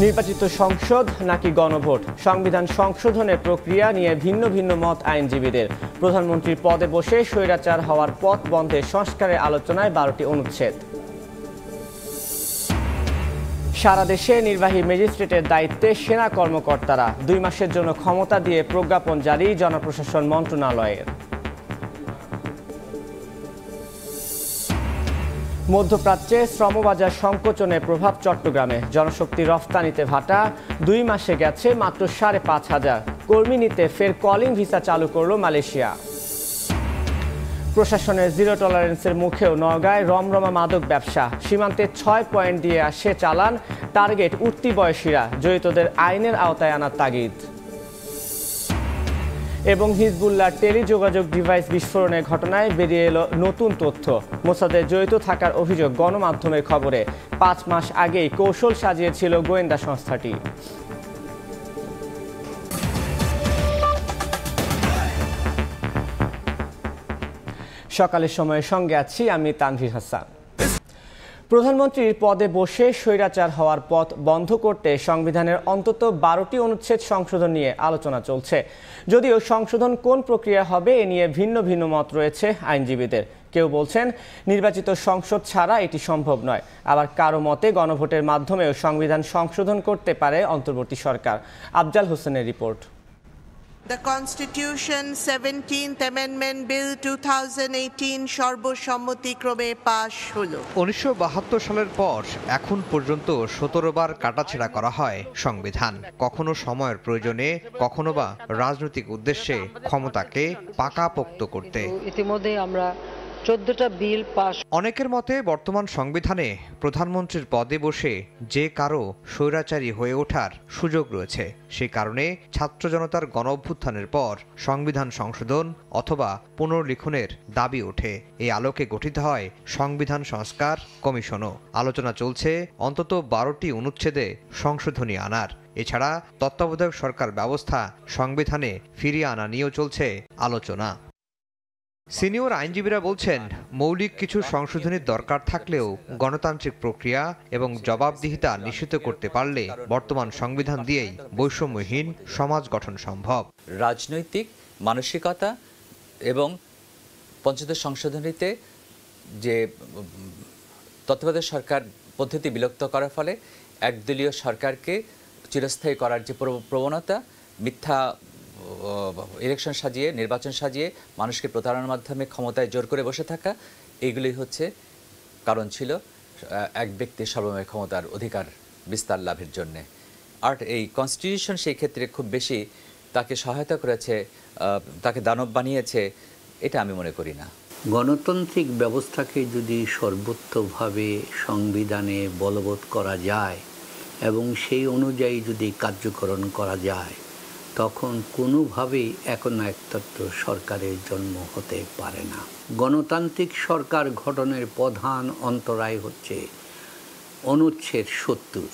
নির্বাচিত সংসদ নাকি গণভোট সংবিধান সংশোধনের প্রক্রিয়া নিয়ে ভিন্ন ভিন্ন মত আইনজীবীদের প্রধানমন্ত্রীর পদে বসে স্বৈরাচার হওয়ার পথ বন্ধে সংস্কারের আলোচনায় বারোটি অনুচ্ছেদ সারা দেশে নির্বাহী ম্যাজিস্ট্রেটের দায়িত্বে সেনা কর্মকর্তারা দুই মাসের জন্য ক্ষমতা দিয়ে প্রজ্ঞাপন জারি জনপ্রশাসন মন্ত্রণালয়ের মধ্যপ্রাচ্যে শ্রমবাজার সংকোচনের প্রভাব চট্টগ্রামে জনশক্তি রফতানিতে ভাটা দুই মাসে গেছে মাত্র সাড়ে পাঁচ হাজার কর্মী নিতে ফের কলিং ভিসা চালু করল মালয়েশিয়া প্রশাসনের জিরো টলারেন্সের মুখেও নগায় রমরমা মাদক ব্যবসা সীমান্তে ছয় পয়েন্ট দিয়ে আসে চালান টার্গেট উঠতি বয়সীরা জড়িতদের আইনের আওতায় আনার তাগিদ এবং হিজবুল্লাহ টেলিযোগাযোগ ডিভাইস বিস্ফোরণের ঘটনায় বেরিয়ে এলো নতুন তথ্য মোসাদের জড়িত থাকার অভিযোগ গণমাধ্যমের খবরে পাঁচ মাস আগেই কৌশল সাজিয়েছিল গোয়েন্দা সংস্থাটি সকালের সময় সঙ্গে আছি আমি তানভীর হাসান প্রধানমন্ত্রীর পদে বসে স্বৈরাচার হওয়ার পথ বন্ধ করতে সংবিধানের অন্তত বারোটি অনুচ্ছেদ সংশোধন নিয়ে আলোচনা চলছে যদিও সংশোধন কোন প্রক্রিয়া হবে এ নিয়ে ভিন্ন ভিন্ন মত রয়েছে আইনজীবীদের কেউ বলছেন নির্বাচিত সংসদ ছাড়া এটি সম্ভব নয় আবার কারো মতে গণভোটের মাধ্যমেও সংবিধান সংশোধন করতে পারে অন্তর্বর্তী সরকার আফজাল হোসেনের report The Constitution 17th Amendment Bill 2018 সর্বসম্মতিক্রমে পাশ হলো উনিশশো সালের পর এখন পর্যন্ত সতেরো বার কাটাছেড়া করা হয় সংবিধান কখনো সময়ের প্রয়োজনে কখনো বা রাজনৈতিক উদ্দেশ্যে ক্ষমতাকে পাকাপোক্ত করতে ইতিমধ্যে আমরা চোদ্দটা বিল পাস অনেকের মতে বর্তমান সংবিধানে প্রধানমন্ত্রীর পদে বসে যে কারো স্বৈরাচারী হয়ে ওঠার সুযোগ রয়েছে সে কারণে ছাত্র জনতার গণ অভ্যুত্থানের পর সংবিধান সংশোধন অথবা পুনর্লিখনের দাবি ওঠে এই আলোকে গঠিত হয় সংবিধান সংস্কার কমিশনও আলোচনা চলছে অন্তত বারোটি অনুচ্ছেদে সংশোধনী আনার এছাড়া তত্ত্বাবধায়ক সরকার ব্যবস্থা সংবিধানে ফিরিয়ে আনা নিয়েও চলছে আলোচনা সিনিয়র আইনজীবীরা বলছেন মৌলিক কিছু সংশোধনীর দরকার থাকলেও গণতান্ত্রিক প্রক্রিয়া এবং জবাবদিহিতা নিশ্চিত করতে পারলে বর্তমান সংবিধান দিয়েই বৈষম্যহীন সমাজ গঠন সম্ভব রাজনৈতিক মানসিকতা এবং পঞ্চদশ সংশোধনীতে যে তত্ত্বাবধায়ক সরকার পদ্ধতি বিলুপ্ত করার ফলে একদলীয় সরকারকে চিরস্থায়ী করার যে প্রবণতা মিথ্যা ইলেকশন সাজিয়ে নির্বাচন সাজিয়ে মানুষকে প্রতারণার মাধ্যমে ক্ষমতায় জোর করে বসে থাকা এইগুলি হচ্ছে কারণ ছিল এক ব্যক্তির সর্বময় ক্ষমতার অধিকার বিস্তার লাভের জন্যে আর এই কনস্টিটিউশন সেই ক্ষেত্রে খুব বেশি তাকে সহায়তা করেছে তাকে দানব বানিয়েছে এটা আমি মনে করি না গণতান্ত্রিক ব্যবস্থাকে যদি সর্বোত্তভাবে সংবিধানে বলবৎ করা যায় এবং সেই অনুযায়ী যদি কার্যকরণ করা যায় তখন কোনোভাবেই একনায়কতত্ব সরকারের জন্ম হতে পারে না গণতান্ত্রিক সরকার গঠনের প্রধান অন্তরায় হচ্ছে অনুচ্ছেদ সত্তর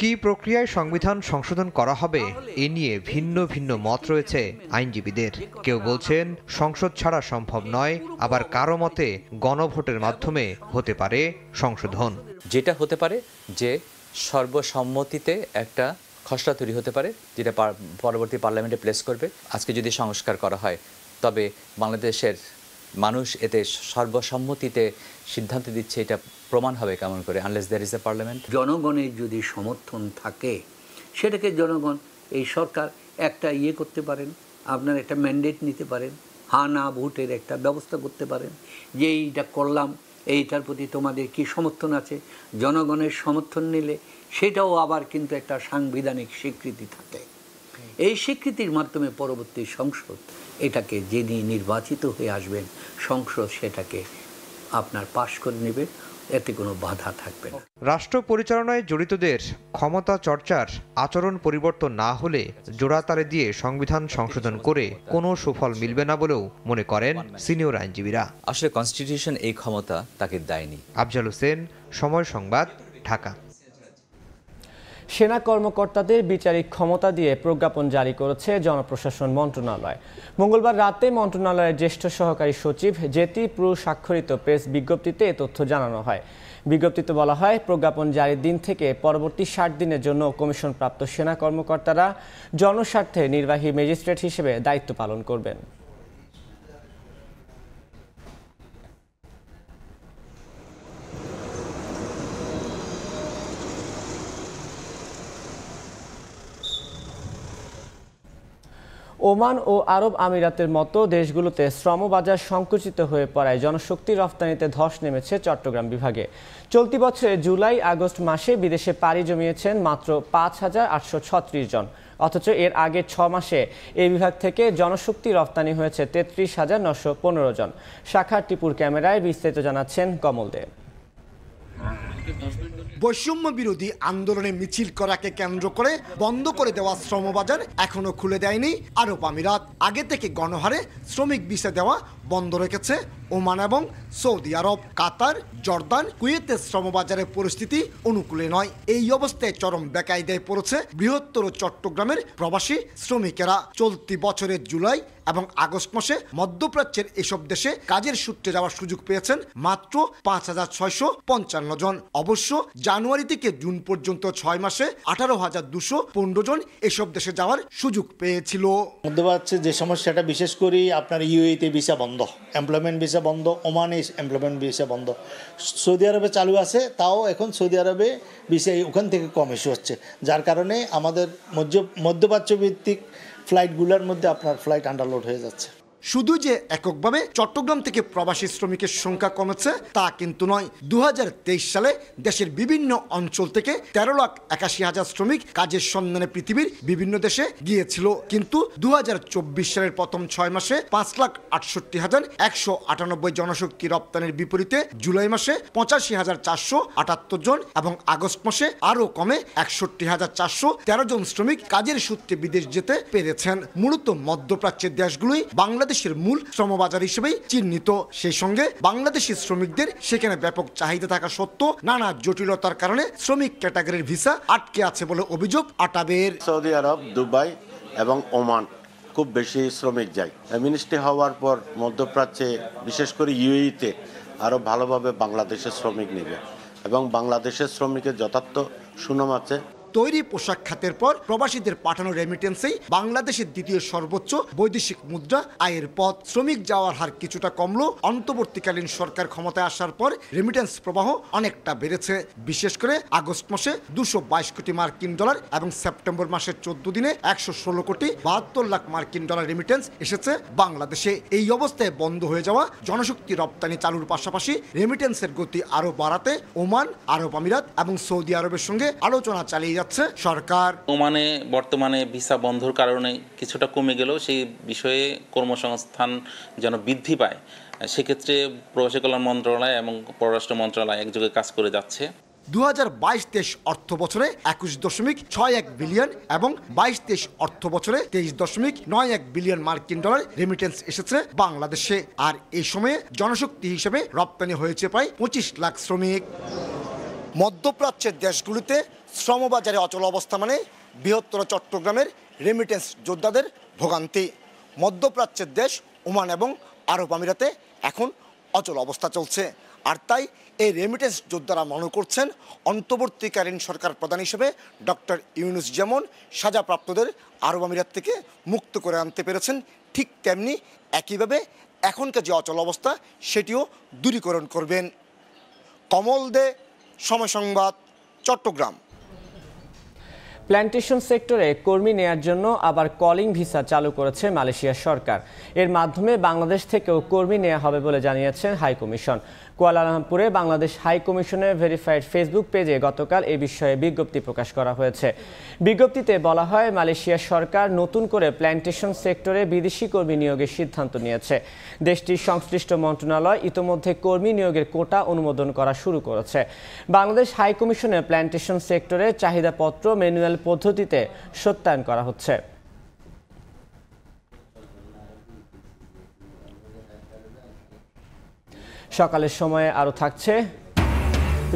কি প্রক্রিয়ায় সংবিধান সংশোধন করা হবে এ নিয়ে ভিন্ন ভিন্ন মত রয়েছে আইনজীবীদের কেউ বলছেন সংসদ ছাড়া সম্ভব নয় আবার কারো মতে গণভোটের মাধ্যমে হতে পারে সংশোধন যেটা হতে পারে যে সর্বসম্মতিতে একটা খসড়া তৈরি হতে পারে যেটা পরবর্তী পার্লামেন্টে প্লেস করবে আজকে যদি সংস্কার করা হয় তবে বাংলাদেশের মানুষ এতে সর্বসম্মতিতে সিদ্ধান্ত দিচ্ছে এটা প্রমাণ হবে কেমন করে unless there is a parliament জনগণের যদি সমর্থন থাকে সেটাকে জনগণ এই সরকার একটা ইয়ে করতে পারেন আপনার একটা ম্যান্ডেট নিতে পারেন হা না ভোটের একটা ব্যবস্থা করতে পারেন যে এইটা করলাম এইটার প্রতি তোমাদের কি সমর্থন আছে জনগণের সমর্থন নিলে সেটাও আবার কিন্তু একটা সাংবিধানিক স্বীকৃতি থাকে এই স্বীকৃতির মাধ্যমে পরবর্তী সংসদ এটাকে যিনি নির্বাচিত হয়ে আসবেন সংসদ সেটাকে আপনার পাশ করে নেবে এতে কোনো বাধা থাকবে না রাষ্ট্র পরিচালনায় জড়িতদের ক্ষমতা চর্চার আচরণ পরিবর্তন না হলে জোড়াতারে দিয়ে সংবিধান সংশোধন করে কোনো সুফল মিলবে না বলেও মনে করেন সিনিয়র আইনজীবীরা আসলে কনস্টিটিউশন এই ক্ষমতা তাকে দেয়নি আফজাল হোসেন সময় সংবাদ ঢাকা সেনা কর্মকর্তাদের বিচারিক ক্ষমতা দিয়ে প্রজ্ঞাপন জারি করেছে জনপ্রশাসন মন্ত্রণালয় মঙ্গলবার রাতে মন্ত্রণালয়ের জ্যেষ্ঠ সহকারী সচিব জেতি প্রু স্বাক্ষরিত প্রেস বিজ্ঞপ্তিতে এ তথ্য জানানো হয় বিজ্ঞপ্তিতে বলা হয় প্রজ্ঞাপন জারির দিন থেকে পরবর্তী ষাট দিনের জন্য কমিশনপ্রাপ্ত সেনা কর্মকর্তারা জনস্বার্থে নির্বাহী ম্যাজিস্ট্রেট হিসেবে দায়িত্ব পালন করবেন ওমান ও আরব আমিরাতের মতো দেশগুলোতে শ্রমবাজার সংকুচিত হয়ে পড়ায় জনশক্তি রফতানিতে ধস নেমেছে চট্টগ্রাম বিভাগে চলতি বছরে জুলাই আগস্ট মাসে বিদেশে পাড়ি জমিয়েছেন মাত্র পাঁচ হাজার আটশো ছত্রিশ জন অথচ এর আগে ছ মাসে এই বিভাগ থেকে জনশক্তি রফতানি হয়েছে তেত্রিশ হাজার নশো পনেরো জন শাখার টিপুর ক্যামেরায় বিস্তারিত জানাচ্ছেন কমল দেব বৈষম্য বিরোধী আন্দোলনে মিছিল করাকে কেন্দ্র করে বন্ধ করে দেওয়া শ্রমবাজার এখনও খুলে দেয়নি আরব আমিরাত আগে থেকে গণহারে শ্রমিক বিষে দেওয়া বন্ধ রেখেছে ওমান এবং সৌদি আরব কাতার জর্দান কুয়েতের শ্রমবাজারের পরিস্থিতি অনুকূলে নয় এই অবস্থায় চরম বেকায়দায় পড়েছে বৃহত্তর চট্টগ্রামের প্রবাসী শ্রমিকেরা চলতি বছরের জুলাই এবং আগস্ট মাসে মধ্যপ্রাচ্যের এসব দেশে কাজের সূত্রে যাওয়ার সুযোগ পেয়েছেন মাত্র পাঁচ হাজার ছয়শো পঞ্চান্ন জন অবশ্য জানুয়ারি থেকে জুন পর্যন্ত ছয় মাসে আঠারো হাজার দুশো পনেরো জন এসব দেশে যাওয়ার সুযোগ পেয়েছিল মধ্যপ্রাচ্যে যে সমস্যাটা বিশেষ করে আপনার ইউএতে ভিসা বন্ধ বন্ধ এমপ্লয়মেন্ট ভিসা বন্ধ ওমানে এমপ্লয়মেন্ট ভিসা বন্ধ সৌদি আরবে চালু আছে তাও এখন সৌদি আরবে ভিসা ওখান থেকে কম ইস্যু হচ্ছে যার কারণে আমাদের মধ্য মধ্যপ্রাচ্যভিত্তিক ফ্লাইটগুলোর মধ্যে আপনার ফ্লাইট আন্ডারলোড হয়ে যাচ্ছে শুধু যে এককভাবে চট্টগ্রাম থেকে প্রবাসী শ্রমিকের সংখ্যা কমেছে তা কিন্তু নয় দু সালে দেশের বিভিন্ন অঞ্চল থেকে তেরো লাখ একাশি হাজার শ্রমিক কাজের সন্ধানে পৃথিবীর বিভিন্ন দেশে গিয়েছিল কিন্তু দু সালের প্রথম ছয় মাসে পাঁচ লাখ আটষট্টি হাজার একশো আটানব্বই জনশক্তি রপ্তানির বিপরীতে জুলাই মাসে পঁচাশি হাজার চারশো আটাত্তর জন এবং আগস্ট মাসে আরও কমে একষট্টি হাজার চারশো তেরো জন শ্রমিক কাজের সূত্রে বিদেশ যেতে পেরেছেন মূলত মধ্যপ্রাচ্যের দেশগুলোই বাংলাদেশ বাংলাদেশের মূল শ্রমবাজার হিসেবেই চিহ্নিত সেই সঙ্গে বাংলাদেশি শ্রমিকদের সেখানে ব্যাপক চাহিদা থাকা সত্ত্বেও নানা জটিলতার কারণে শ্রমিক ক্যাটাগরির ভিসা আটকে আছে বলে অভিযোগ আটাবের সৌদি আরব দুবাই এবং ওমান খুব বেশি শ্রমিক যায় মিনিস্ট্রি হওয়ার পর মধ্যপ্রাচ্যে বিশেষ করে ইউএইতে আরও ভালোভাবে বাংলাদেশের শ্রমিক নেবে এবং বাংলাদেশের শ্রমিকের যথার্থ সুনাম আছে তৈরি পোশাক খাতের পর প্রবাসীদের পাঠানো রেমিটেন্সেই বাংলাদেশের দ্বিতীয় সর্বোচ্চ বৈদেশিক মুদ্রা আয়ের পথ শ্রমিক যাওয়ার হার কিছুটা কমলো অন্তর্বর্তীকালীন সরকার ক্ষমতায় আসার পর রেমিটেন্স প্রবাহ অনেকটা বেড়েছে বিশেষ করে আগস্ট মাসে দুশো কোটি মার্কিন ডলার এবং সেপ্টেম্বর মাসের চোদ্দ দিনে একশো কোটি বাহাত্তর লাখ মার্কিন ডলার রেমিটেন্স এসেছে বাংলাদেশে এই অবস্থায় বন্ধ হয়ে যাওয়া জনশক্তি রপ্তানি চালুর পাশাপাশি রেমিটেন্সের গতি আরও বাড়াতে ওমান আরব আমিরাত এবং সৌদি আরবের সঙ্গে আলোচনা চালিয়ে যাচ্ছে সরকার ওমানে বর্তমানে ভিসা বন্ধর কারণে কিছুটা কমে গেলেও সেই বিষয়ে কর্মসংস্থান যেন বৃদ্ধি পায় সেক্ষেত্রে প্রবাসী কল্যাণ মন্ত্রণালয় এবং পররাষ্ট্র মন্ত্রণালয় একযোগে কাজ করে যাচ্ছে দু হাজার বাইশ তেইশ অর্থ বছরে একুশ দশমিক ছয় এক বিলিয়ন এবং বাইশ তেইশ অর্থ বছরে তেইশ দশমিক নয় এক বিলিয়ন মার্কিন ডলার রেমিটেন্স এসেছে বাংলাদেশে আর এই সময়ে জনশক্তি হিসেবে রপ্তানি হয়েছে প্রায় পঁচিশ লাখ শ্রমিক মধ্যপ্রাচ্যের দেশগুলিতে শ্রমবাজারে অচল অবস্থা মানে বৃহত্তর চট্টগ্রামের রেমিটেন্স যোদ্ধাদের ভোগান্তি মধ্যপ্রাচ্যের দেশ ওমান এবং আরব আমিরাতে এখন অচল অবস্থা চলছে আর তাই এই রেমিটেন্স যোদ্ধারা মনে করছেন অন্তর্বর্তীকালীন সরকার প্রধান হিসেবে ডক্টর ইউনুস যেমন সাজাপ্রাপ্তদের আরব আমিরাত থেকে মুক্ত করে আনতে পেরেছেন ঠিক তেমনি একইভাবে এখনকার যে অচল অবস্থা সেটিও দূরীকরণ করবেন কমল দে সময় সংবাদ চট্টগ্রাম প্ল্যান্টেশন সেক্টরে কর্মী নেয়ার জন্য আবার কলিং ভিসা চালু করেছে মালয়েশিয়া সরকার এর মাধ্যমে বাংলাদেশ থেকেও কর্মী নেওয়া হবে বলে জানিয়েছেন হাইকমিশন কুয়ালালামপুরে বাংলাদেশ হাই কমিশনের ভেরিফাইড ফেসবুক পেজে গতকাল এ বিষয়ে বিজ্ঞপ্তি প্রকাশ করা হয়েছে বিজ্ঞপ্তিতে বলা হয় মালয়েশিয়ার সরকার নতুন করে প্ল্যান্টেশন সেক্টরে বিদেশি কর্মী নিয়োগের সিদ্ধান্ত নিয়েছে দেশটির সংশ্লিষ্ট মন্ত্রণালয় ইতোমধ্যে কর্মী নিয়োগের কোটা অনুমোদন করা শুরু করেছে বাংলাদেশ হাই কমিশনের প্ল্যান্টেশন সেক্টরে চাহিদাপত্র ম্যানুয়াল পদ্ধতিতে সত্যায়ন করা হচ্ছে সকালের সময়ে আরও থাকছে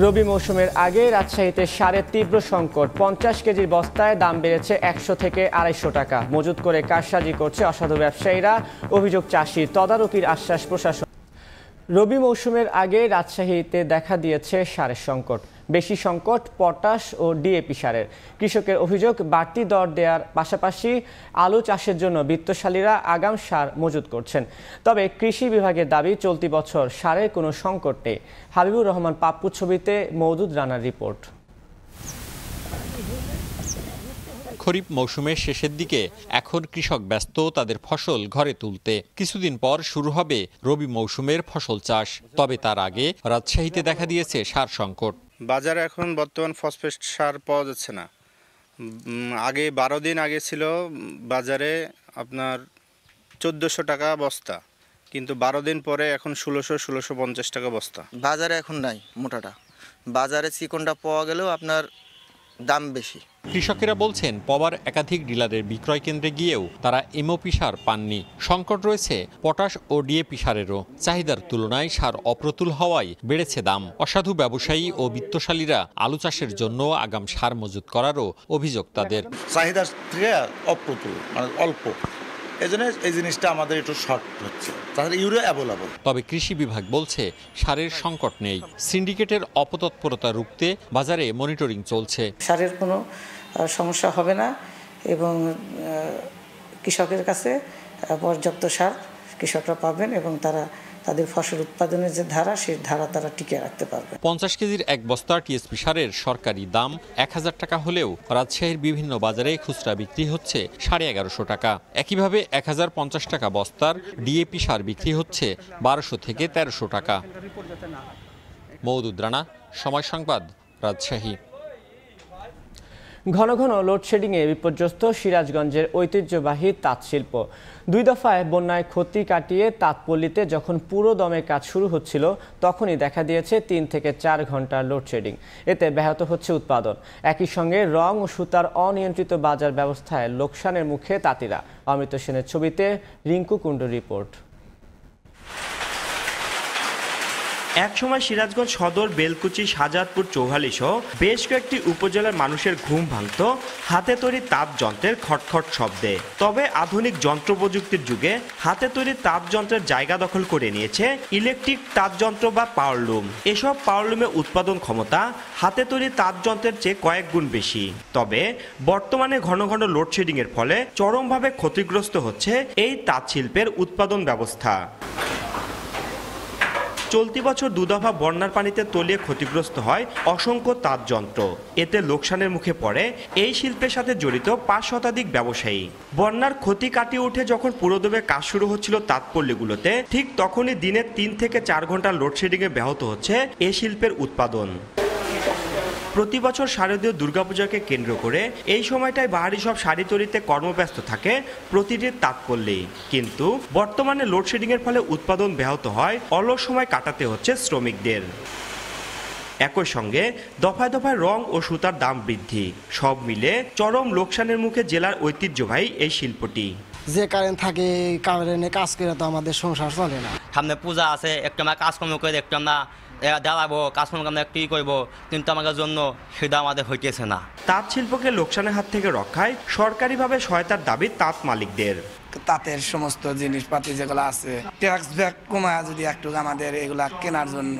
রবি মৌসুমের আগে রাজশাহীতে সারের তীব্র সংকট পঞ্চাশ কেজির বস্তায় দাম বেড়েছে একশো থেকে আড়াইশো টাকা মজুত করে কারসাজি করছে অসাধু ব্যবসায়ীরা অভিযোগ চাষি তদারকির আশ্বাস প্রশাসন রবি মৌসুমের আগে রাজশাহীতে দেখা দিয়েছে সারের সংকট বেশি সংকট পটাশ ও ডিএপি সারের কৃষকের অভিযোগ বাড়তি দর দেওয়ার পাশাপাশি আলু চাষের জন্য বিত্তশালীরা আগাম সার মজুত করছেন তবে কৃষি বিভাগের দাবি চলতি বছর সারের কোনো সংকট নেই হাবিবুর রহমান পাপ্পু ছবিতে মৌদুদ রানার রিপোর্ট খরিফ মৌসুমের শেষের দিকে এখন কৃষক ব্যস্ত তাদের ফসল ঘরে তুলতে কিছুদিন পর শুরু হবে রবি মৌসুমের ফসল চাষ তবে তার আগে রাজশাহীতে দেখা দিয়েছে সার সংকট বাজারে এখন বর্তমান ফসফেট সার পাওয়া যাচ্ছে না আগে বারো দিন আগে ছিল বাজারে আপনার চোদ্দোশো টাকা বস্তা কিন্তু বারো দিন পরে এখন ষোলোশো ষোলোশো পঞ্চাশ টাকা বস্তা বাজারে এখন নাই মোটাটা বাজারে চিকনটা পাওয়া গেলেও আপনার দাম বেশি কৃষকেরা বলছেন পবার একাধিক ডিলারের বিক্রয় কেন্দ্রে গিয়েও তারা এমওপি সার পাননি সংকট রয়েছে পটাশ ও ডিএপি সারেরও চাহিদার তুলনায় সার অপ্রতুল হওয়ায় বেড়েছে দাম অসাধু ব্যবসায়ী ও বিত্তশালীরা আলু চাষের জন্য আগাম সার মজুত করারও অভিযোগ তাদের চাহিদার থেকে অপ্রতুল মানে অল্প এজন্য এই জিনিসটা আমাদের একটু শর্ট হচ্ছে তাহলে ইউরিয়া অ্যাভেলেবল তবে কৃষি বিভাগ বলছে সারের সংকট নেই সিন্ডিকেটের অপতৎপরতা রুখতে বাজারে মনিটরিং চলছে সারের কোনো সমস্যা হবে না এবং কৃষকের কাছে পর্যাপ্ত সার কৃষকরা পাবেন এবং তারা তাদের ফসল উৎপাদনের যে ধারা সেই ধারা তারা টিকে রাখতে পারবে পঞ্চাশ কেজির এক বস্তা টিএসপি সারের সরকারি দাম এক হাজার টাকা হলেও রাজশাহীর বিভিন্ন বাজারে খুচরা বিক্রি হচ্ছে সাড়ে এগারোশো টাকা একইভাবে এক হাজার পঞ্চাশ টাকা বস্তার ডিএপি সার বিক্রি হচ্ছে বারোশো থেকে তেরোশো টাকা মৌদুদ্রানা সময় সংবাদ রাজশাহী ঘন ঘন লোডশেডিংয়ে বিপর্যস্ত সিরাজগঞ্জের ঐতিহ্যবাহী তাঁতশিল্প দুই দফায় বন্যায় ক্ষতি কাটিয়ে তাঁতপল্লিতে যখন পুরো দমে কাজ শুরু হচ্ছিল তখনই দেখা দিয়েছে তিন থেকে চার ঘন্টার লোডশেডিং এতে ব্যাহত হচ্ছে উৎপাদন একই সঙ্গে রং ও সুতার অনিয়ন্ত্রিত বাজার ব্যবস্থায় লোকসানের মুখে তাঁতিরা অমৃত সেনের ছবিতে রিঙ্কু কুণ্ডু রিপোর্ট একসময় সিরাজগঞ্জ সদর বেলকুচি সাজাদপুর চৌহালি সহ বেশ কয়েকটি উপজেলার মানুষের ঘুম ভাঙত হাতে তৈরি তাপ যন্ত্রের খটখট শব্দে তবে আধুনিক যন্ত্র প্রযুক্তির যুগে হাতে তৈরি তাপ যন্ত্রের জায়গা দখল করে নিয়েছে ইলেকট্রিক যন্ত্র বা পাওয়ারলুম এসব লুমের উৎপাদন ক্ষমতা হাতে তৈরি যন্ত্রের চেয়ে কয়েক গুণ বেশি তবে বর্তমানে ঘন ঘন লোডশেডিংয়ের ফলে চরমভাবে ক্ষতিগ্রস্ত হচ্ছে এই তাঁত শিল্পের উৎপাদন ব্যবস্থা চলতি বছর দুদফা বন্যার পানিতে তলিয়ে ক্ষতিগ্রস্ত হয় অসংখ্য তাঁতযন্ত্র এতে লোকসানের মুখে পড়ে এই শিল্পের সাথে জড়িত পাঁচ শতাধিক ব্যবসায়ী বন্যার ক্ষতি কাটিয়ে উঠে যখন পুরোদমে কাজ শুরু হচ্ছিল তাঁতপল্লীগুলোতে ঠিক তখনই দিনে তিন থেকে চার ঘন্টা লোডশেডিংয়ে ব্যাহত হচ্ছে এ শিল্পের উৎপাদন প্রতি বছর শারদীয় দুর্গাপূজাকে কেন্দ্র করে এই সময়টায় বাহারি সব শাড়ি তৈরিতে কর্মব্যস্ত থাকে প্রতিটির করলেই কিন্তু বর্তমানে লোডশেডিংয়ের ফলে উৎপাদন ব্যাহত হয় অলস সময় কাটাতে হচ্ছে শ্রমিকদের একই সঙ্গে দফায় দফায় রং ও সুতার দাম বৃদ্ধি সব মিলে চরম লোকসানের মুখে জেলার ঐতিহ্যবাহী এই শিল্পটি যে কারেন্ট থাকে কারেন্টে কাজ করে তো আমাদের সংসার চলে না সামনে পূজা আছে একটু আমরা কাজকর্ম করে একটু আমরা দাঁড়াবো কাজকর্ম আমরা একটি করবো কিন্তু আমাদের জন্য সেটা আমাদের হইতেছে না তাঁত শিল্পকে লোকসানের হাত থেকে রক্ষায় সরকারিভাবে সহায়তার দাবি তাঁত মালিকদের তাঁতের সমস্ত জিনিসপাতি যেগুলো আছে ট্যাক্স ব্যাক কমায় যদি একটু আমাদের এগুলা কেনার জন্য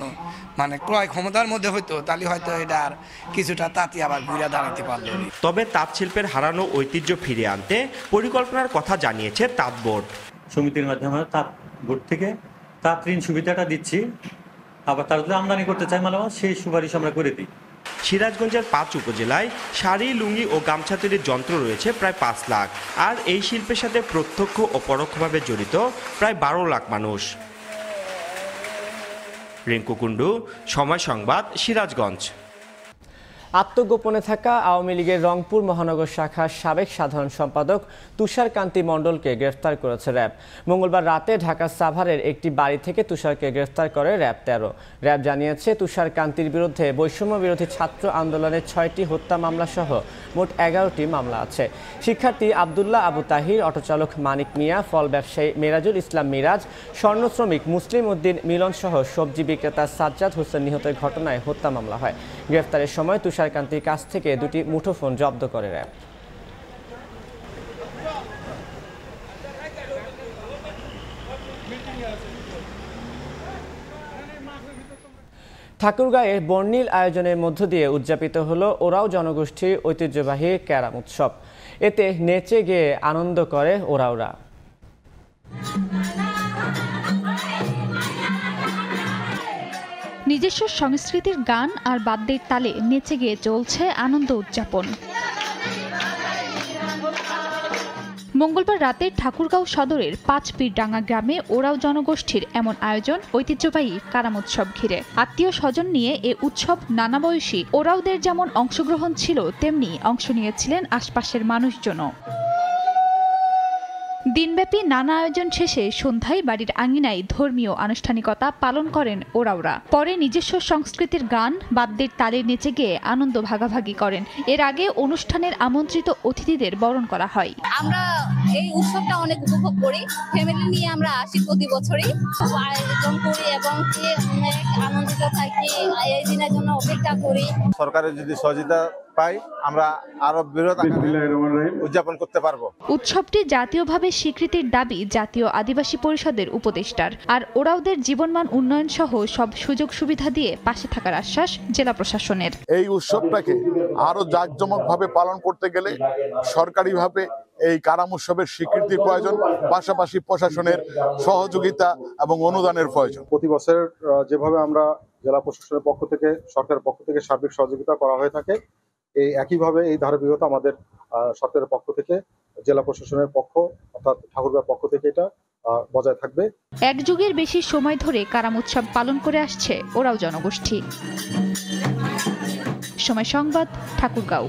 মানে ক্রয় ক্ষমতার মধ্যে হইতো তাহলে হয়তো এটা আর কিছুটা তাঁতি আবার ঘুরে দাঁড়াতে পারলো তবে তাঁত শিল্পের হারানো ঐতিহ্য ফিরে আনতে পরিকল্পনার কথা জানিয়েছে তাঁত বোর্ড সমিতির মাধ্যমে তাঁত বোর্ড থেকে তাঁত ঋণ সুবিধাটা দিচ্ছি আবার তারা যদি আমদানি করতে চায় মালামাল সেই সুপারিশ আমরা করে দিই সিরাজগঞ্জের পাঁচ উপজেলায় শাড়ি লুঙ্গি ও গামছা তৈরির যন্ত্র রয়েছে প্রায় পাঁচ লাখ আর এই শিল্পের সাথে প্রত্যক্ষ ও পরোক্ষভাবে জড়িত প্রায় বারো লাখ মানুষ রিঙ্কু কুণ্ডু সময় সংবাদ সিরাজগঞ্জ আত্মগোপনে থাকা আওয়ামী লীগের রংপুর মহানগর শাখার সাবেক সাধারণ সম্পাদক তুষার কান্তি মণ্ডলকে গ্রেফতার করেছে র্যাব মঙ্গলবার রাতে ঢাকা সাভারের একটি বাড়ি থেকে তুষারকে গ্রেফতার করে র্যাব তেরো র্যাব জানিয়েছে তুষার কান্তির বিরুদ্ধে বৈষম্য বিরোধী ছাত্র আন্দোলনের ছয়টি হত্যা মামলা সহ মোট এগারোটি মামলা আছে শিক্ষার্থী আবদুল্লাহ আবু তাহির অটোচালক মানিক মিয়া ফল ব্যবসায়ী মেরাজুল ইসলাম মিরাজ স্বর্ণ শ্রমিক মুসলিম উদ্দিন মিলন সহ সবজি বিক্রেতা সাজ্জাদ হোসেন নিহতের ঘটনায় হত্যা মামলা হয় গ্রেফতারের সময় তুষার তুষার কান্তির কাছ থেকে দুটি মুঠোফোন জব্দ করে র্যাব ঠাকুরগাঁয়ে বর্ণিল আয়োজনের মধ্য দিয়ে উদযাপিত হল ওরাও জনগোষ্ঠীর ঐতিহ্যবাহী ক্যারাম উৎসব এতে নেচে গিয়ে আনন্দ করে ওরাওরা নিজস্ব সংস্কৃতির গান আর বাদ্যের তালে নেচে গিয়ে চলছে আনন্দ উদযাপন মঙ্গলবার রাতে ঠাকুরগাঁও সদরের ডাঙ্গা গ্রামে ওরাও জনগোষ্ঠীর এমন আয়োজন ঐতিহ্যবাহী কারাম উৎসব ঘিরে আত্মীয় স্বজন নিয়ে এ উৎসব নানা বয়সী ওরাওদের যেমন অংশগ্রহণ ছিল তেমনি অংশ নিয়েছিলেন আশপাশের মানুষজনও দিনব্যাপী নানা আয়োজন শেষে সন্ধ্যায় বাড়ির আঙিনায় ধর্মীয় আনুষ্ঠানিকতা পালন করেন ওরাওরা পরে নিজস্ব সংস্কৃতির গান বাদ্যের তালে নেচে গিয়ে আনন্দ ভাগাভাগি করেন এর আগে অনুষ্ঠানের আমন্ত্রিত অতিথিদের বরণ করা হয় আমরা এই উৎসবটা অনেক উপভোগ করি ফ্যামিলি নিয়ে আমরা আসি প্রতি বছরই আয়োজন করি এবং আনন্দিত থাকি এই দিনের জন্য অপেক্ষা করি সরকারের যদি সহযোগিতা পাই আমরা আরো উদযাপন করতে পারবো উৎসবটি জাতীয়ভাবে স্বীকৃতির দাবি জাতীয় আদিবাসী পরিষদের উপদেষ্টার আর ওরাওদের জীবনমান উন্নয়ন সহ সব সুযোগ সুবিধা দিয়ে পাশে থাকার আশ্বাস জেলা প্রশাসনের এই উৎসবটাকে আরো ভাবে পালন করতে গেলে সরকারিভাবে এই কারাম উৎসবের স্বীকৃতির প্রয়োজন পাশাপাশি প্রশাসনের সহযোগিতা এবং অনুদানের প্রয়োজন প্রতি বছর যেভাবে আমরা জেলা প্রশাসনের পক্ষ থেকে সরকারের পক্ষ থেকে সার্বিক সহযোগিতা করা হয়ে থাকে এই একইভাবে এই ধারাবাহিকতা আমাদের সরকারের পক্ষ থেকে জেলা প্রশাসনের পক্ষ অর্থাৎ ঠাকুরগাঁর পক্ষ থেকে এটা বজায় থাকবে এক যুগের বেশি সময় ধরে কারাম উৎসব পালন করে আসছে ওরাও জনগোষ্ঠী সময় সংবাদ ঠাকুরগাঁও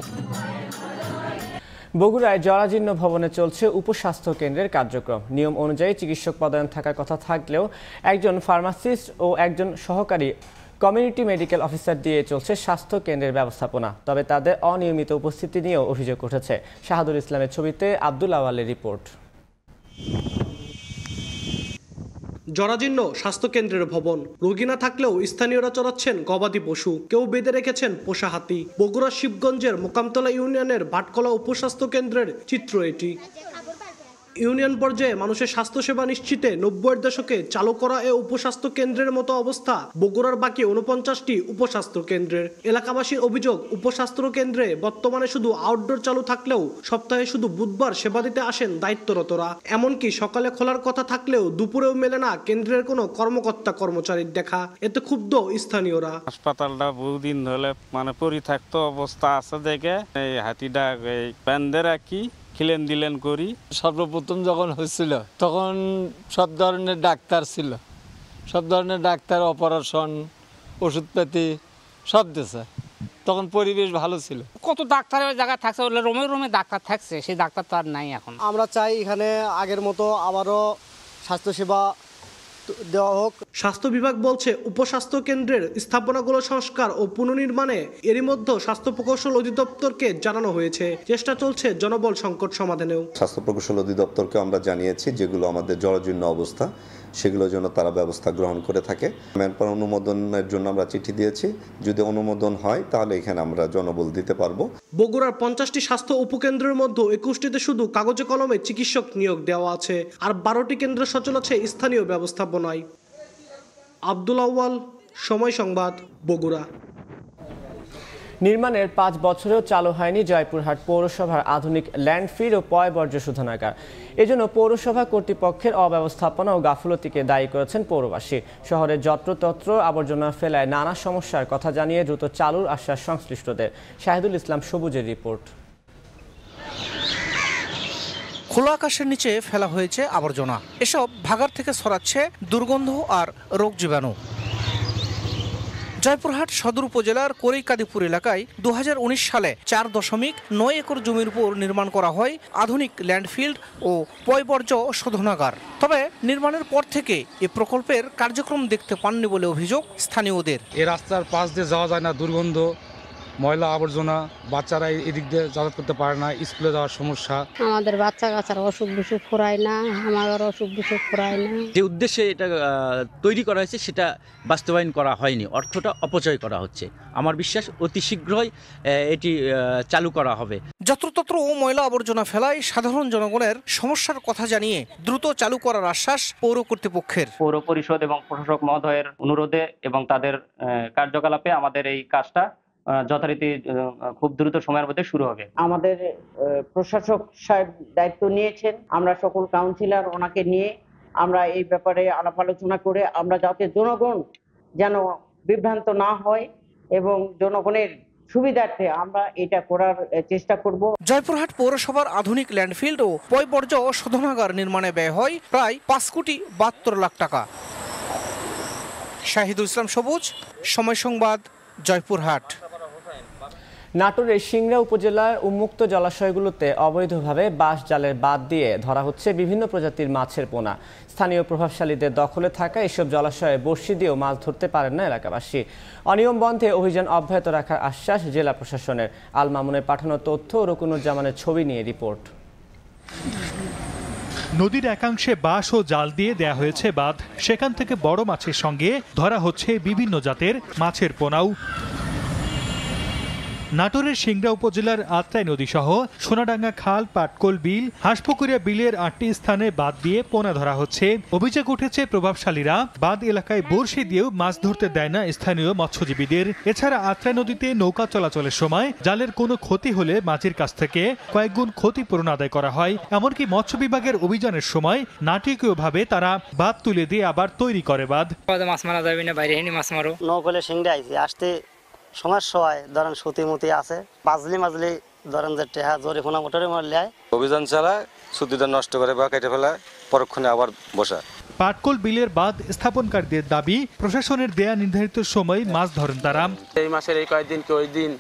বগুড়ায় জরাজীর্ণ ভবনে চলছে উপস্বাস্থ্য কেন্দ্রের কার্যক্রম নিয়ম অনুযায়ী চিকিৎসক পদায়ন থাকার কথা থাকলেও একজন ফার্মাসিস্ট ও একজন সহকারী কমিউনিটি মেডিকেল অফিসার দিয়ে চলছে স্বাস্থ্য কেন্দ্রের ব্যবস্থাপনা তবে তাদের অনিয়মিত উপস্থিতি নিয়েও অভিযোগ উঠেছে শাহাদুল ইসলামের ছবিতে আব্দুল আওয়ালের রিপোর্ট জরাজীর্ণ স্বাস্থ্যকেন্দ্রের ভবন রোগী না থাকলেও স্থানীয়রা চড়াচ্ছেন গবাদি পশু কেউ বেঁধে রেখেছেন পোষা হাতি বগুড়া শিবগঞ্জের মোকামতলা ইউনিয়নের ভাটকলা উপস্বাস্থ্য কেন্দ্রের চিত্র এটি ইউনিয়ন পর্যায়ে মানুষের স্বাস্থ্যসেবা নিশ্চিতে নব্বইয়ের দশকে চালু করা এ উপস্বাস্থ্য কেন্দ্রের মতো অবস্থা বগুড়ার বাকি উনপঞ্চাশটি উপস্বাস্থ্য কেন্দ্রের এলাকাবাসীর অভিযোগ উপস্বাস্থ্য কেন্দ্রে বর্তমানে শুধু আউটডোর চালু থাকলেও সপ্তাহে শুধু বুধবার সেবা দিতে আসেন দায়িত্বরতরা এমনকি সকালে খোলার কথা থাকলেও দুপুরেও মেলে না কেন্দ্রের কোনো কর্মকর্তা কর্মচারীর দেখা এতে ক্ষুব্ধ স্থানীয়রা হাসপাতালটা বহুদিন ধরে মানে পরিত্যক্ত অবস্থা আছে দেখে এই হাতিটা এই প্যান্ডেরা কি খিলেন দিলেন করি সর্বপ্রথম যখন হয়েছিল তখন সব ধরনের ডাক্তার ছিল সব ধরনের ডাক্তার অপারেশন ওষুধপাতি সব দেশে তখন পরিবেশ ভালো ছিল কত ডাক্তারের জায়গা থাকছে বলে রোমে রোমে ডাক্তার থাকছে সেই ডাক্তার তো আর নাই এখন আমরা চাই এখানে আগের মতো আবারও স্বাস্থ্যসেবা দেওয়া হোক স্বাস্থ্য বিভাগ বলছে উপস্বাস্থ্য কেন্দ্রের স্থাপনাগুলো সংস্কার ও পুনর্নির্মাণে এরই মধ্যে স্বাস্থ্য প্রকৌশল অধিদপ্তরকে জানানো হয়েছে চেষ্টা চলছে জনবল সংকট সমাধানেও স্বাস্থ্য প্রকৌশল অধিদপ্তরকে আমরা জানিয়েছি যেগুলো আমাদের জরাজীর্ণ অবস্থা সেগুলো যেন তারা ব্যবস্থা গ্রহণ করে থাকে ম্যানপার অনুমোদনের জন্য আমরা চিঠি দিয়েছি যদি অনুমোদন হয় তাহলে এখানে আমরা জনবল দিতে পারবো বগুড়ার পঞ্চাশটি স্বাস্থ্য উপকেন্দ্রের মধ্যে একুশটিতে শুধু কাগজে কলমে চিকিৎসক নিয়োগ দেওয়া আছে আর বারোটি কেন্দ্র সচল আছে স্থানীয় ব্যবস্থাপনায় আব্দুল আউয়াল সময় সংবাদ বগুড়া নির্মাণের পাঁচ বছরেও চালু হয়নি জয়পুরহাট পৌরসভার আধুনিক ল্যান্ডফিল ও পয় বর্জ্য শোধনাগার এজন্য পৌরসভা কর্তৃপক্ষের অব্যবস্থাপনা ও গাফলতিকে দায়ী করেছেন পৌরবাসী শহরের যত্রতত্র আবর্জনা ফেলায় নানা সমস্যার কথা জানিয়ে দ্রুত চালুর আশ্বাস সংশ্লিষ্টদের শাহিদুল ইসলাম সবুজের রিপোর্ট খোলা আকাশের নিচে ফেলা হয়েছে আবর্জনা এসব ভাগার থেকে সরাচ্ছে দুর্গন্ধ আর রোগ জীবাণু জয়পুরহাট সদর উপজেলার কোরিকাদিপুর এলাকায় দু সালে চার দশমিক নয় একর জমির উপর নির্মাণ করা হয় আধুনিক ল্যান্ডফিল্ড ও পয়বর্জ্য শোধনাগার তবে নির্মাণের পর থেকে এ প্রকল্পের কার্যক্রম দেখতে পাননি বলে অভিযোগ স্থানীয়দের এ রাস্তার পাশ দিয়ে যাওয়া যায় না দুর্গন্ধ ময়লা আবর্জনা বাচ্চারা এদিক দিয়ে যাতায়াত করতে পারে না স্কুলে যাওয়ার সমস্যা আমাদের বাচ্চা কাচ্চার অসুখ বিসুখ ফোরায় না আমাদের অসুখ বিসুখ ফোরায় না যে উদ্দেশ্যে এটা তৈরি করা হয়েছে সেটা বাস্তবায়ন করা হয়নি অর্থটা অপচয় করা হচ্ছে আমার বিশ্বাস অতি শীঘ্রই এটি চালু করা হবে যত্রতত্র ও ময়লা আবর্জনা ফেলায় সাধারণ জনগণের সমস্যার কথা জানিয়ে দ্রুত চালু করার আশ্বাস পৌর কর্তৃপক্ষের পৌর পরিষদ এবং প্রশাসক মহোদয়ের অনুরোধে এবং তাদের কার্যকলাপে আমাদের এই কাজটা যথারীতি খুব দ্রুত সময়ের মধ্যে শুরু হবে আমাদের প্রশাসক সাহেব দায়িত্ব নিয়েছেন আমরা সকল কাউন্সিলর ওনাকে নিয়ে আমরা এই ব্যাপারে আলাপ আলোচনা করে আমরা যাতে জনগণ যেন বিভ্রান্ত না হয় এবং জনগণের সুবিধার্থে আমরা এটা করার চেষ্টা করব জয়পুরহাট পৌরসভার আধুনিক ল্যান্ডফিল্ড ও পয়বর্জ্য শোধনাগার নির্মাণে ব্যয় হয় প্রায় পাঁচ কোটি বাহাত্তর লাখ টাকা শাহিদুল ইসলাম সবুজ সময় সংবাদ জয়পুরহাট নাটোরের সিংড়া উপজেলার উন্মুক্ত জলাশয়গুলোতে অবৈধভাবে বাঁশ জালের বাদ দিয়ে ধরা হচ্ছে বিভিন্ন প্রজাতির মাছের পোনা স্থানীয় প্রভাবশালীদের দখলে থাকা এসব জলাশয়ে বর্ষি দিয়েও মাছ ধরতে পারেন না এলাকাবাসী অনিয়ম বন্ধে অভিযান অব্যাহত রাখার আশ্বাস জেলা প্রশাসনের আল মামুনের পাঠানো তথ্য রকুনুজ্জামানের ছবি নিয়ে রিপোর্ট নদীর একাংশে বাঁশ ও জাল দিয়ে দেয়া হয়েছে বাঁধ সেখান থেকে বড় মাছের সঙ্গে ধরা হচ্ছে বিভিন্ন জাতের মাছের পোনাও নাটোরের সিংড়া উপজেলার আত্রাই সহ সোনাডাঙ্গা খাল পাটকোল বিল হাঁসপুকুরিয়া বিলের আটটি স্থানে বাদ দিয়ে পোনা ধরা হচ্ছে অভিযোগ উঠেছে প্রভাবশালীরা বাদ এলাকায় বর্ষি দিয়েও মাছ ধরতে দেয় না স্থানীয় মৎস্যজীবীদের এছাড়া আত্রাই নদীতে নৌকা চলাচলের সময় জালের কোনো ক্ষতি হলে মাছের কাছ থেকে কয়েকগুণ ক্ষতিপূরণ আদায় করা হয় এমনকি মৎস্য বিভাগের অভিযানের সময় ভাবে তারা বাদ তুলে দিয়ে আবার তৈরি করে বাদ মাছ মারা যাবে না বাইরে মাছ মারো নৌকলে সিংড়া আসতে সমস্যা হয় ধরেন সুতি মুতি আছে মাজলি মাজলি ধরেন যে টেহা জোরে ফোনা মোটরে মারলে অভিযান চালা সুতিটা নষ্ট করে বা কেটে ফেলা পরক্ষণে আবার বসা পাটকল বিলের বাদ স্থাপনকারীদের দাবি প্রশাসনের দেয়া নির্ধারিত সময় মাছ ধরেন তারা এই মাসের এই কয়েকদিন কি ওই দিন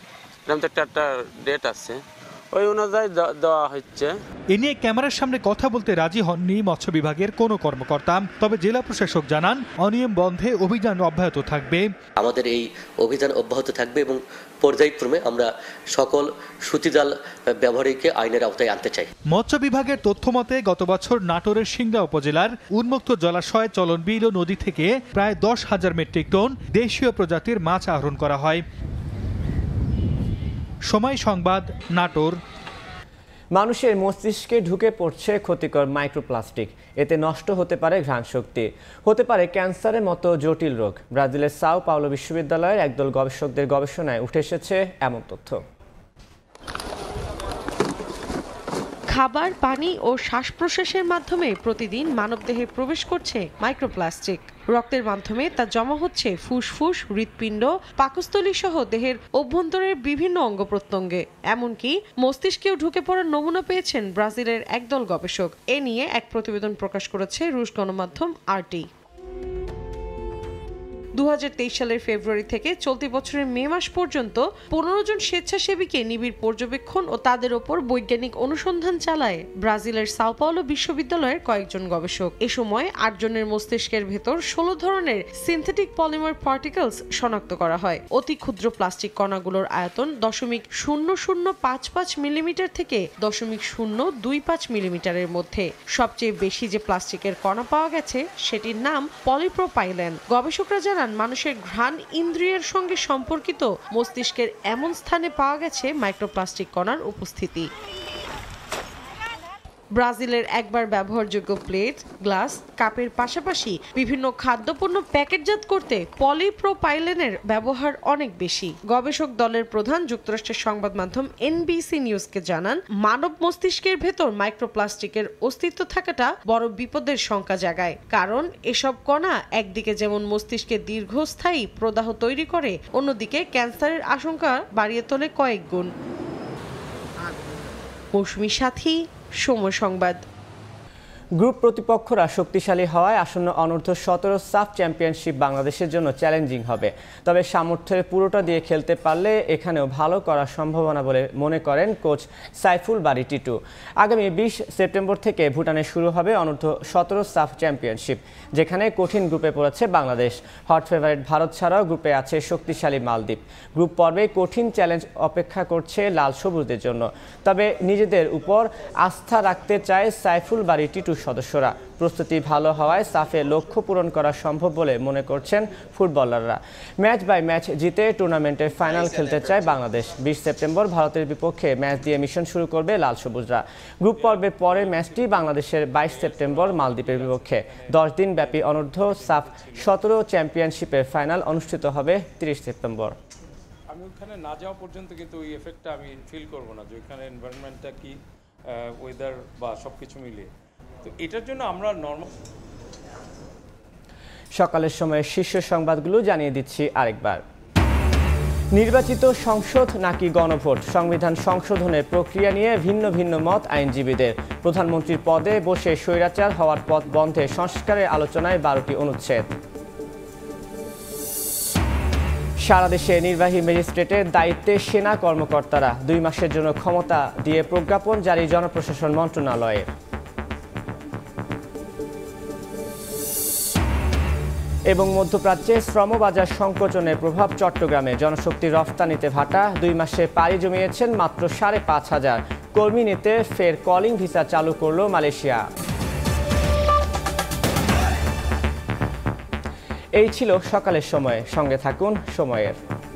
একটা ডেট আছে ওই অনুযায়ী দেওয়া হচ্ছে এ নিয়ে ক্যামেরার সামনে কথা বলতে রাজি হননি মৎস্য বিভাগের কোনো কর্মকর্তা তবে জেলা প্রশাসক জানান অনিয়ম বন্ধে অভিযান অব্যাহত থাকবে আমাদের এই অভিযান অব্যাহত থাকবে এবং পর্যায়ক্রমে আমরা সকল সুতিজাল ব্যবহারীকে আইনের আওতায় আনতে চাই মৎস্য বিভাগের তথ্য মতে গত বছর নাটোরের সিংড়া উপজেলার উন্মুক্ত জলাশয়ে চলনবিল নদী থেকে প্রায় দশ হাজার মেট্রিক টন দেশীয় প্রজাতির মাছ আহরণ করা হয় সময় সংবাদ নাটোর মানুষের মস্তিষ্কে ঢুকে পড়ছে ক্ষতিকর মাইক্রোপ্লাস্টিক এতে নষ্ট হতে পারে ঘ্রাণ শক্তি হতে পারে ক্যান্সারের মতো জটিল রোগ ব্রাজিলের সাও পাওলো বিশ্ববিদ্যালয়ের একদল গবেষকদের গবেষণায় উঠে এসেছে এমন তথ্য খাবার পানি ও শ্বাস প্রশ্বাসের মাধ্যমে প্রতিদিন মানবদেহে প্রবেশ করছে মাইক্রোপ্লাস্টিক রক্তের মাধ্যমে তা জমা হচ্ছে ফুসফুস হৃৎপিণ্ড পাকস্থলী সহ দেহের অভ্যন্তরের বিভিন্ন অঙ্গ প্রত্যঙ্গে এমনকি মস্তিষ্কেও ঢুকে পড়ার নমুনা পেয়েছেন ব্রাজিলের একদল গবেষক এ নিয়ে এক প্রতিবেদন প্রকাশ করেছে রুশ গণমাধ্যম আরটি দু সালের ফেব্রুয়ারি থেকে চলতি বছরের মে মাস পর্যন্ত পনেরো জন স্বেচ্ছাসেবীকে নিবিড় পর্যবেক্ষণ ও তাদের ওপর বৈজ্ঞানিক অনুসন্ধান চালায় ব্রাজিলের সাওপাওলো বিশ্ববিদ্যালয়ের কয়েকজন গবেষক এ সময় আটজনের মস্তিষ্কের ভেতর ষোলো ধরনের সিনথেটিক পলিমার পার্টিকেলস শনাক্ত করা হয় অতি ক্ষুদ্র প্লাস্টিক কণাগুলোর আয়তন দশমিক শূন্য শূন্য পাঁচ পাঁচ মিলিমিটার থেকে দশমিক শূন্য দুই পাঁচ মিলিমিটারের মধ্যে সবচেয়ে বেশি যে প্লাস্টিকের কণা পাওয়া গেছে সেটির নাম পলিপ্রোপাইলেন গবেষকরা জানান জানান মানুষের ঘ্রাণ ইন্দ্রিয়ের সঙ্গে সম্পর্কিত মস্তিষ্কের এমন স্থানে পাওয়া গেছে মাইক্রোপ্লাস্টিক কণার উপস্থিতি ব্রাজিলের একবার ব্যবহারযোগ্য প্লেট গ্লাস কাপের পাশাপাশি বিভিন্ন খাদ্যপণ্য প্যাকেটজাত করতে পলিপ্রোপাইলেনের ব্যবহার অনেক বেশি গবেষক দলের প্রধান যুক্তরাষ্ট্রের সংবাদ মাধ্যম এনবিসি নিউজকে জানান মানব মস্তিষ্কের ভেতর মাইক্রোপ্লাস্টিকের অস্তিত্ব থাকাটা বড় বিপদের শঙ্কা জাগায় কারণ এসব কণা একদিকে যেমন মস্তিষ্কে দীর্ঘস্থায়ী প্রদাহ তৈরি করে অন্যদিকে ক্যান্সারের আশঙ্কা বাড়িয়ে তোলে কয়েক গুণ মৌসুমি সাথী 什么什么吧。গ্রুপ প্রতিপক্ষরা শক্তিশালী হওয়ায় আসন্ন অনূর্ধ্ব সতেরো সাফ চ্যাম্পিয়নশিপ বাংলাদেশের জন্য চ্যালেঞ্জিং হবে তবে সামর্থ্যের পুরোটা দিয়ে খেলতে পারলে এখানেও ভালো করা সম্ভাবনা বলে মনে করেন কোচ সাইফুল বাড়ি টিটু আগামী বিশ সেপ্টেম্বর থেকে ভুটানে শুরু হবে অনূর্ধ্ব সতেরো সাফ চ্যাম্পিয়নশিপ যেখানে কঠিন গ্রুপে পড়েছে বাংলাদেশ হট ফেভারিট ভারত ছাড়াও গ্রুপে আছে শক্তিশালী মালদ্বীপ গ্রুপ পর্বে কঠিন চ্যালেঞ্জ অপেক্ষা করছে লাল সবুজদের জন্য তবে নিজেদের উপর আস্থা রাখতে চায় সাইফুল বাড়ি টিটু সদস্যরা প্রস্তুতি ভালো হওয়ায় সাফে লক্ষ্য পূরণ করা সম্ভব বলে মনে করছেন ফুটবলাররা ম্যাচ বাই ম্যাচ জিতে টুর্নামেন্টের ফাইনাল খেলতে চায় বাংলাদেশ বিশ সেপ্টেম্বর ভারতের বিপক্ষে ম্যাচ দিয়ে মিশন শুরু করবে লাল সবুজরা গ্রুপ পর্বের পরে ম্যাচটি বাংলাদেশের বাইশ সেপ্টেম্বর মালদ্বীপের বিপক্ষে দশ দিন ব্যাপী অনূর্ধ্ব সাফ সতেরো চ্যাম্পিয়নশিপের ফাইনাল অনুষ্ঠিত হবে তিরিশ সেপ্টেম্বর আমি ওইখানে না যাওয়া পর্যন্ত কিন্তু ওই এফেক্টটা আমি ফিল করব না যে ওইখানে এনভায়রনমেন্টটা কি ওয়েদার বা সব কিছু মিলিয়ে এটার জন্য আমরা নর্মাল সকালের সময় শীর্ষ সংবাদগুলো জানিয়ে দিচ্ছি আরেকবার নির্বাচিত সংসদ নাকি গণভোট সংবিধান সংশোধনের প্রক্রিয়া নিয়ে ভিন্ন ভিন্ন মত আইনজীবীদের প্রধানমন্ত্রীর পদে বসে স্বৈরাচার হওয়ার পথ বন্ধে সংস্কারের আলোচনায় বারোটি অনুচ্ছেদ সারাদেশে নির্বাহী ম্যাজিস্ট্রেটের দায়িত্বে সেনা কর্মকর্তারা দুই মাসের জন্য ক্ষমতা দিয়ে প্রজ্ঞাপন জারি জনপ্রশাসন মন্ত্রণালয়ের এবং মধ্যপ্রাচ্যে শ্রমবাজার সংকোচনের প্রভাব চট্টগ্রামে জনশক্তি রফতানিতে ভাটা দুই মাসে পাড়ি জমিয়েছেন মাত্র সাড়ে পাঁচ হাজার কর্মী নিতে ফের কলিং ভিসা চালু করল মালয়েশিয়া এই ছিল সকালের সময় সঙ্গে থাকুন সময়ের